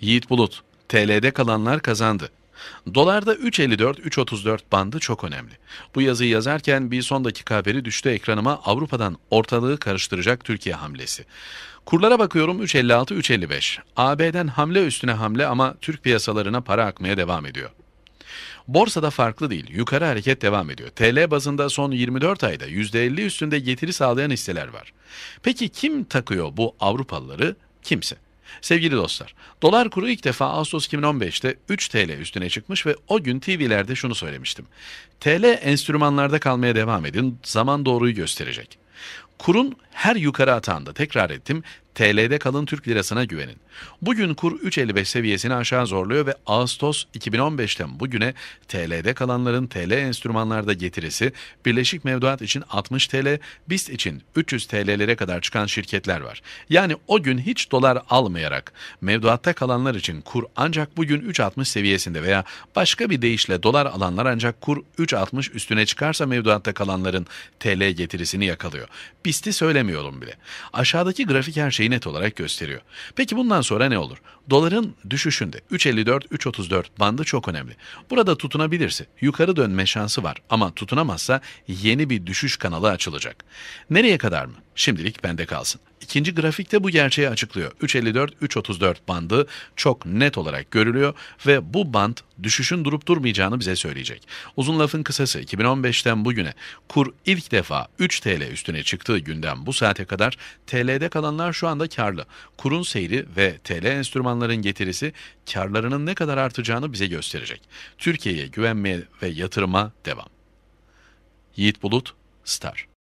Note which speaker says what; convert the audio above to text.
Speaker 1: Yiğit Bulut, TL'de kalanlar kazandı. Dolarda 3.54-3.34 bandı çok önemli. Bu yazıyı yazarken bir son dakika haberi düştü ekranıma Avrupa'dan ortalığı karıştıracak Türkiye hamlesi. Kurlara bakıyorum 3.56-3.55. AB'den hamle üstüne hamle ama Türk piyasalarına para akmaya devam ediyor. Borsada farklı değil. Yukarı hareket devam ediyor. TL bazında son 24 ayda %50 üstünde getiri sağlayan hisseler var. Peki kim takıyor bu Avrupalıları? Kimse. Sevgili dostlar, dolar kuru ilk defa Ağustos 2015'te 3 TL üstüne çıkmış ve o gün TV'lerde şunu söylemiştim. TL enstrümanlarda kalmaya devam edin, zaman doğruyu gösterecek. Kurun her yukarı atağında tekrar ettim, TL'de kalın Türk lirasına güvenin. Bugün kur 3.55 seviyesini aşağı zorluyor ve Ağustos 2015'ten bugüne TL'de kalanların TL enstrümanlarda getirisi birleşik mevduat için 60 TL, BIST için 300 TL'lere kadar çıkan şirketler var. Yani o gün hiç dolar almayarak mevduatta kalanlar için kur ancak bugün 3.60 seviyesinde veya başka bir deyişle dolar alanlar ancak kur 3.60 üstüne çıkarsa mevduatta kalanların TL getirisini yakalıyor. BIST'i söylemiyorum bile. Aşağıdaki grafik her şeyi gerçeği net olarak gösteriyor. Peki bundan sonra ne olur? Doların düşüşünde 3.54-3.34 bandı çok önemli. Burada tutunabilirse yukarı dönme şansı var ama tutunamazsa yeni bir düşüş kanalı açılacak. Nereye kadar mı? Şimdilik bende kalsın. İkinci grafikte bu gerçeği açıklıyor. 3.54-3.34 bandı çok net olarak görülüyor ve bu band düşüşün durup durmayacağını bize söyleyecek. Uzun lafın kısası 2015'ten bugüne kur ilk defa 3 TL üstüne çıktığı günden bu saate kadar TL'de kalanlar şu anda karlı. Kurun seyri ve TL enstrümanların getirisi karlarının ne kadar artacağını bize gösterecek. Türkiye'ye güvenmeye ve yatırıma devam. Yiğit Bulut, Star.